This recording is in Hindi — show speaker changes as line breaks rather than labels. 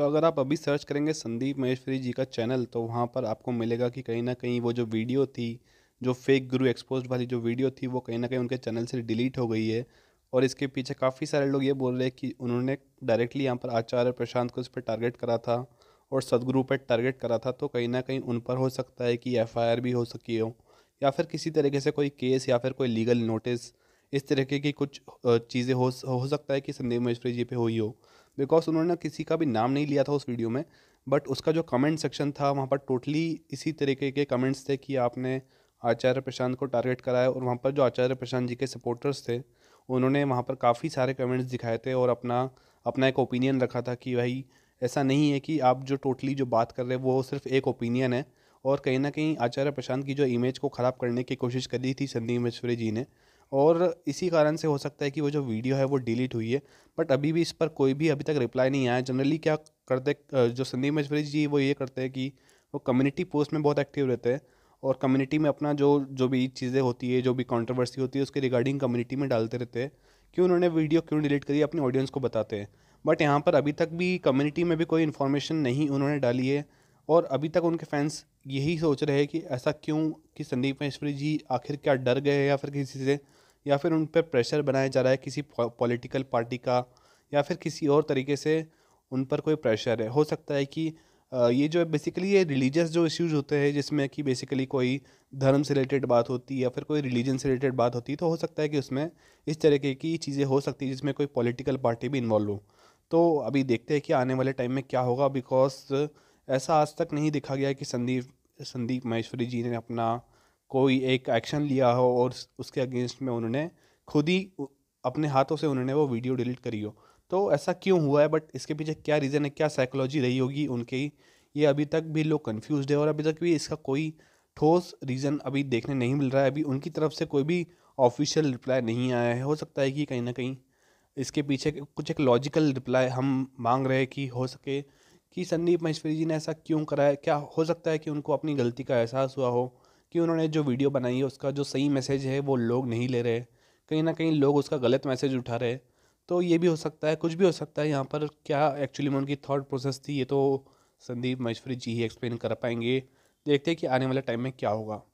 तो अगर आप अभी सर्च करेंगे संदीप महेश्वरी जी का चैनल तो वहाँ पर आपको मिलेगा कि कहीं ना कहीं वो जो वीडियो थी जो फेक गुरु एक्सपोज वाली जो वीडियो थी वो कहीं ना कहीं उनके चैनल से डिलीट हो गई है और इसके पीछे काफ़ी सारे लोग ये बोल रहे हैं कि उन्होंने डायरेक्टली यहाँ पर आचार्य प्रशांत को इस पर टारगेट करा था और सदगुरु पर टारगेट करा था तो कहीं ना कहीं उन पर हो सकता है कि एफआईआर भी हो सकी हो या फिर किसी तरीके से कोई केस या फिर कोई लीगल नोटिस इस तरीके की कुछ चीज़ें हो हो सकता है कि संदीप महेश्वरी जी पे हुई हो बिकॉज उन्होंने किसी का भी नाम नहीं लिया था उस वीडियो में बट उसका जो कमेंट सेक्शन था वहाँ पर टोटली इसी तरीके के कमेंट्स थे कि आपने आचार्य प्रशांत को टारगेट कराया और वहाँ पर जो आचार्य प्रशांत जी के सपोर्टर्स थे उन्होंने वहाँ पर काफ़ी सारे कमेंट्स दिखाए थे और अपना अपना एक ओपिनियन रखा था कि भाई ऐसा नहीं है कि आप जो टोटली जो बात कर रहे हैं वो सिर्फ एक ओपिनियन है और कहीं ना कहीं आचार्य प्रशांत की जो इमेज को ख़राब करने की कोशिश करी थी संदीप महेश्वरी जी ने और इसी कारण से हो सकता है कि वो जो वीडियो है वो डिलीट हुई है बट अभी भी इस पर कोई भी अभी तक रिप्लाई नहीं आया जनरली क्या करते जो संदीप मजवरी जी वो ये करते हैं कि वो कम्युनिटी पोस्ट में बहुत एक्टिव रहते हैं और कम्युनिटी में अपना जो जो भी चीज़ें होती है जो भी कंट्रोवर्सी होती है उसके रिगार्डिंग कम्युनिटी में डालते रहते हैं कि उन्होंने वीडियो क्यों डिलीट करी अपने ऑडियंस को बताते हैं बट यहाँ पर अभी तक भी कम्युनिटी में भी कोई इन्फॉर्मेशन नहीं उन्होंने डाली है और अभी तक उनके फैंस यही सोच रहे हैं कि ऐसा क्यों कि संदीप महेश्वरी जी आखिर क्या डर गए या फिर किसी से या फिर उन पर प्रेशर बनाया जा रहा है किसी पॉलिटिकल पार्टी का या फिर किसी और तरीके से उन पर कोई प्रेशर है हो सकता है कि ये जो है बेसिकली ये रिलीजियस जो इश्यूज होते हैं जिसमें कि बेसिकली कोई धर्म से रिलेटेड बात होती है या फिर कोई रिलीजन से रिलेटेड बात होती है तो हो सकता है कि उसमें इस तरीके की चीज़ें हो सकती है जिसमें कोई पॉलिटिकल पार्टी भी इन्वॉल्व हो तो अभी देखते हैं कि आने वाले टाइम में क्या होगा बिकॉज ऐसा आज तक नहीं देखा गया कि संदीप संदीप महेश्वरी जी ने अपना कोई एक एक्शन लिया हो और उसके अगेंस्ट में उन्होंने खुद ही अपने हाथों से उन्होंने वो वीडियो डिलीट करी हो तो ऐसा क्यों हुआ है बट इसके पीछे क्या रीज़न है क्या साइकोलॉजी रही होगी उनकी ये अभी तक भी लोग कन्फ्यूज है और अभी तक भी इसका कोई ठोस रीज़न अभी देखने नहीं मिल रहा है अभी उनकी तरफ से कोई भी ऑफिशियल रिप्लाई नहीं आया है हो सकता है कि कहीं ना कहीं इसके पीछे कुछ एक लॉजिकल रिप्लाई हम मांग रहे हैं कि हो सके कि संदीप महेश्वरी जी ने ऐसा क्यों करा है क्या हो सकता है कि उनको अपनी गलती का एहसास हुआ हो कि उन्होंने जो वीडियो बनाई है उसका जो सही मैसेज है वो लोग नहीं ले रहे कहीं ना कहीं लोग उसका गलत मैसेज उठा रहे तो ये भी हो सकता है कुछ भी हो सकता है यहाँ पर क्या एक्चुअली में उनकी थाट प्रोसेस थी ये तो संदीप महेश्वरी जी ही एक्सप्लेन कर पाएंगे देखते हैं कि आने वाले टाइम में क्या होगा